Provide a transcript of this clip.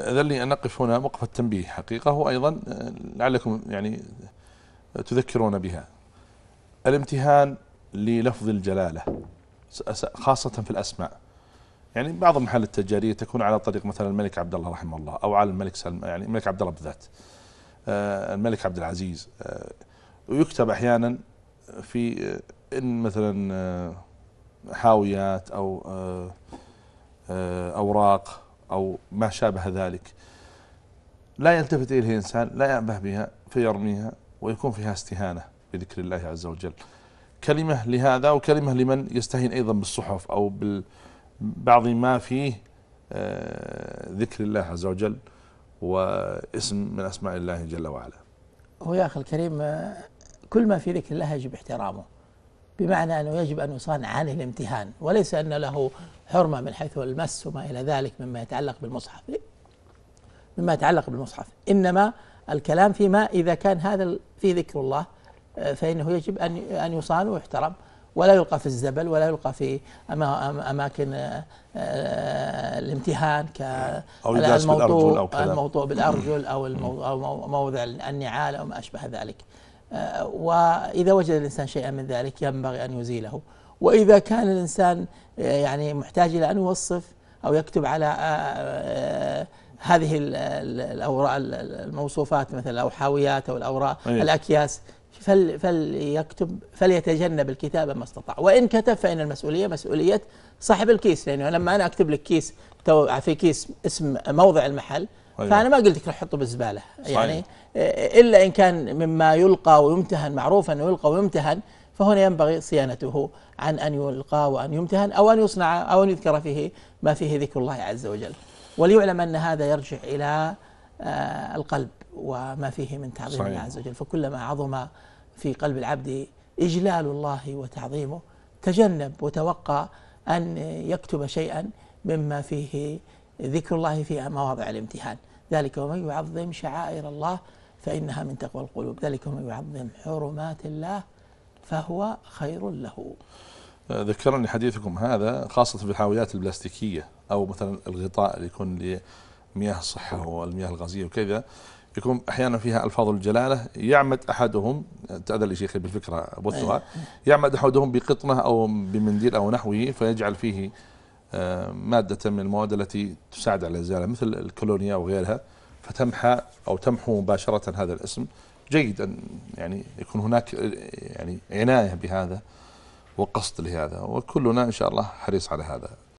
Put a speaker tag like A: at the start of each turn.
A: ذلني أن نقف هنا وقف التنبيه حقيقة وأيضا آه، لعلكم يعني تذكرون بها الامتهان للفظ الجلالة خاصة في الأسماء يعني بعض محل التجارية تكون على طريق مثلا الملك عبد الله رحمه الله أو على الملك سلم يعني الملك عبد الله بالذات آه، الملك عبد العزيز آه، ويكتب أحيانا في إن مثلا حاويات أو أوراق أو ما شابه ذلك لا يلتفت إليه الإنسان لا يأبه بها فيرميها ويكون فيها استهانة بذكر الله عز وجل كلمة لهذا وكلمة لمن يستهين أيضا بالصحف أو بعض ما فيه آه، ذكر الله عز وجل واسم من أسماء الله جل وعلا
B: هو يا أخي الكريم آه، كل ما في ذكر الله يجب احترامه بمعنى أنه يجب أن يصان عنه الامتهان وليس أن له حرمة من حيث المس وما إلى ذلك مما يتعلق بالمصحف مما يتعلق بالمصحف إنما الكلام فيما إذا كان هذا في ذكر الله آه، فإنه يجب أن أن يصان ويحترم ولا يلقى في الزبل ولا يلقى في أماكن آه، آه، الامتهان ك أو الموضوع بالأرجل أو الموضوع بالأرجل أو موضع النعال أو ما أشبه ذلك آه، وإذا وجد الإنسان شيئا من ذلك ينبغي أن يزيله وإذا كان الإنسان آه، يعني محتاج إلى أن يوصف أو يكتب على آه، هذه الأوراق الموصوفات مثلا أو حاويات أو الأوراق أيه. الأكياس فل فليكتب فليتجنب الكتابة ما استطاع وإن كتب فإن المسؤولية مسؤولية صاحب الكيس لأنه لما أنا أكتب لك كيس في كيس اسم موضع المحل أيوة. فانا ما قلت لك روح حطه بالزباله يعني إيه، الا ان كان مما يلقى ويمتهن معروف انه يلقى ويمتهن فهنا ينبغي صيانته عن ان يلقى وان يمتهن او ان يصنع او ان يذكر فيه ما فيه ذكر الله عز وجل وليعلم ان هذا يرجع الى آه، القلب وما فيه من تعظيم الله عز وجل فكلما عظم في قلب العبد إجلال الله وتعظيمه تجنب وتوقع أن يكتب شيئا مما فيه ذكر الله في مواضع الامتحان ذلك ومن يعظم شعائر الله فإنها من تقوى القلوب ذلك ومن يعظم حرمات الله فهو خير له
A: آه، ذكرني حديثكم هذا خاصة في الحاويات البلاستيكية أو مثلا الغطاء اللي يكون لمياه الصحة والمياه الغازية وكذا يكون احيانا فيها الفاظ الجلاله يعمد احدهم تاذن لي شيخي بالفكره ابثها إيه. يعمد احدهم بقطنه او بمنديل او نحوه فيجعل فيه آه، مادة من المواد التي تساعد على الإزالة مثل الكولونيا وغيرها فتمحى أو تمحو مباشرة هذا الاسم جيد أن يعني يكون هناك يعني عناية بهذا وقصد لهذا وكلنا إن شاء الله حريص على هذا